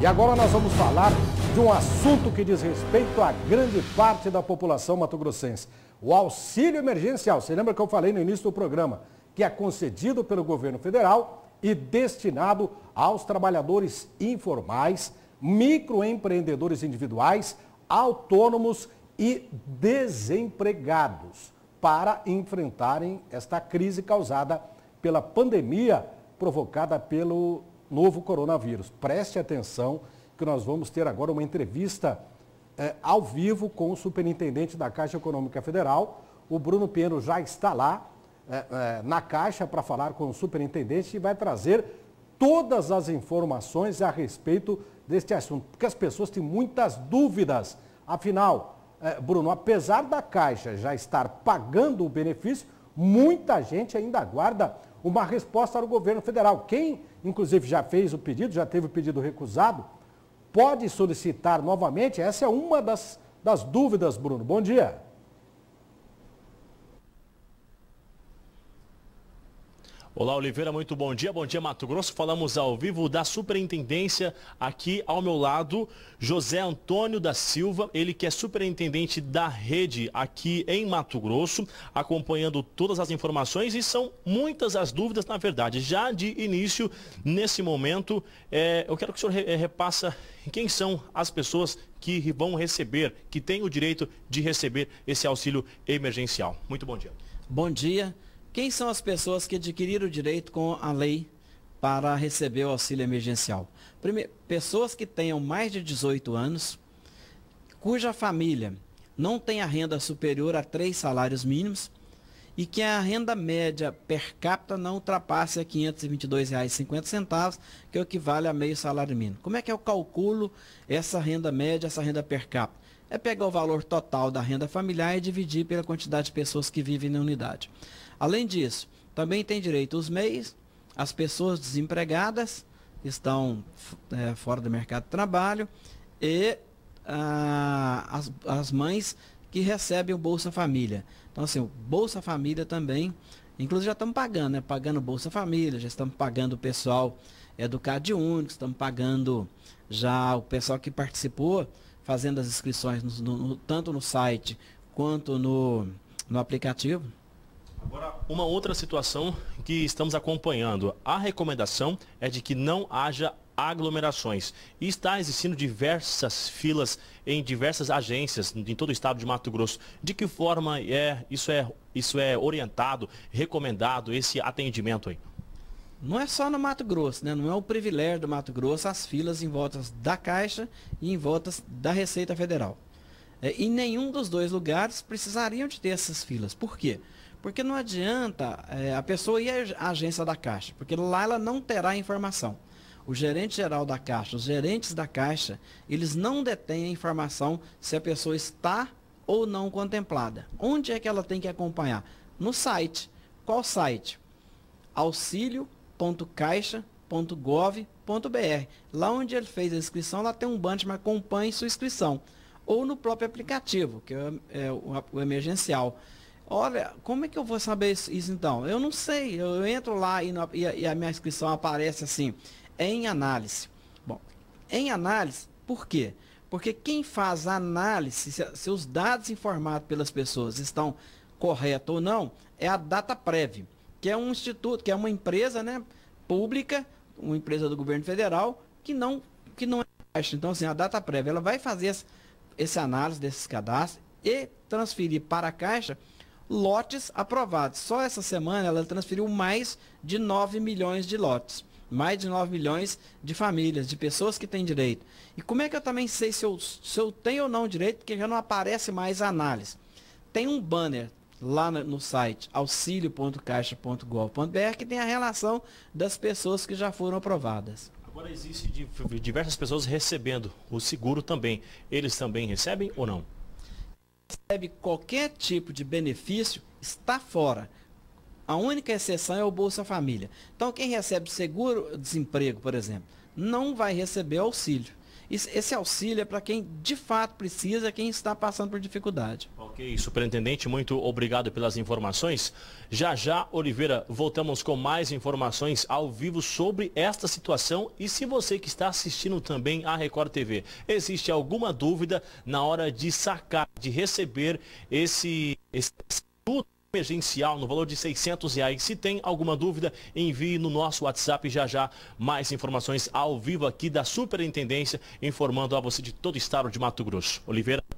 E agora nós vamos falar de um assunto que diz respeito a grande parte da população mato-grossense. O auxílio emergencial. Você lembra que eu falei no início do programa? Que é concedido pelo governo federal e destinado aos trabalhadores informais, microempreendedores individuais, autônomos e desempregados para enfrentarem esta crise causada pela pandemia provocada pelo novo coronavírus. Preste atenção que nós vamos ter agora uma entrevista é, ao vivo com o superintendente da Caixa Econômica Federal. O Bruno Pieno já está lá é, é, na Caixa para falar com o superintendente e vai trazer todas as informações a respeito deste assunto, porque as pessoas têm muitas dúvidas. Afinal, é, Bruno, apesar da Caixa já estar pagando o benefício, muita gente ainda aguarda uma resposta ao governo federal. Quem, inclusive, já fez o pedido, já teve o pedido recusado, pode solicitar novamente. Essa é uma das, das dúvidas, Bruno. Bom dia. Olá, Oliveira, muito bom dia. Bom dia, Mato Grosso. Falamos ao vivo da Superintendência, aqui ao meu lado, José Antônio da Silva, ele que é superintendente da rede aqui em Mato Grosso, acompanhando todas as informações e são muitas as dúvidas, na verdade. Já de início, nesse momento, é, eu quero que o senhor re é, repassa quem são as pessoas que vão receber, que têm o direito de receber esse auxílio emergencial. Muito bom dia. Bom dia. Quem são as pessoas que adquiriram o direito com a lei para receber o auxílio emergencial? Primeiro, pessoas que tenham mais de 18 anos, cuja família não tenha renda superior a três salários mínimos e que a renda média per capita não ultrapasse a R$ 522,50, que equivale é a meio salário mínimo. Como é que eu calculo essa renda média, essa renda per capita? é pegar o valor total da renda familiar e dividir pela quantidade de pessoas que vivem na unidade. Além disso, também tem direito os MEIs, as pessoas desempregadas, que estão é, fora do mercado de trabalho, e ah, as, as mães que recebem o Bolsa Família. Então, assim, o Bolsa Família também, inclusive já estamos pagando, né? Pagando o Bolsa Família, já estamos pagando o pessoal educado do Único, estamos pagando já o pessoal que participou fazendo as inscrições no, no, tanto no site quanto no, no aplicativo. Agora, uma outra situação que estamos acompanhando. A recomendação é de que não haja aglomerações. E está existindo diversas filas em diversas agências em todo o estado de Mato Grosso. De que forma é isso é, isso é orientado, recomendado esse atendimento aí? Não é só no Mato Grosso, né? Não é o privilégio do Mato Grosso as filas em voltas da Caixa e em voltas da Receita Federal. É, em nenhum dos dois lugares precisariam de ter essas filas. Por quê? Porque não adianta é, a pessoa ir à agência da Caixa, porque lá ela não terá informação. O gerente geral da Caixa, os gerentes da Caixa, eles não detêm a informação se a pessoa está ou não contemplada. Onde é que ela tem que acompanhar? No site. Qual site? Auxílio www.caixa.gov.br. Lá onde ele fez a inscrição, lá tem um banner mas acompanhe sua inscrição. Ou no próprio aplicativo, que é, é o, emergencial. Olha, como é que eu vou saber isso, então? Eu não sei. Eu entro lá e, no, e, a, e a minha inscrição aparece assim, em análise. Bom, em análise, por quê? Porque quem faz a análise, se, se os dados informados pelas pessoas estão corretos ou não, é a data prévia que é um instituto, que é uma empresa, né, pública, uma empresa do governo federal, que não que não é caixa. Então, assim, a data prévia, ela vai fazer essa, essa análise desses cadastros e transferir para a Caixa lotes aprovados. Só essa semana ela transferiu mais de 9 milhões de lotes. Mais de 9 milhões de famílias, de pessoas que têm direito. E como é que eu também sei se eu, se eu tenho ou não direito, porque já não aparece mais a análise? Tem um banner, lá no site auxilio.caixa.gov.br que tem a relação das pessoas que já foram aprovadas. Agora existe diversas pessoas recebendo o seguro também. Eles também recebem ou não? Recebe qualquer tipo de benefício, está fora. A única exceção é o Bolsa Família. Então quem recebe seguro desemprego, por exemplo, não vai receber auxílio esse auxílio é para quem de fato precisa, quem está passando por dificuldade. Ok, superintendente, muito obrigado pelas informações. Já já, Oliveira, voltamos com mais informações ao vivo sobre esta situação e se você que está assistindo também a Record TV, existe alguma dúvida na hora de sacar, de receber esse, esse emergencial no valor de 600 reais. Se tem alguma dúvida, envie no nosso WhatsApp já já mais informações ao vivo aqui da Superintendência, informando a você de todo o estado de Mato Grosso. Oliveira.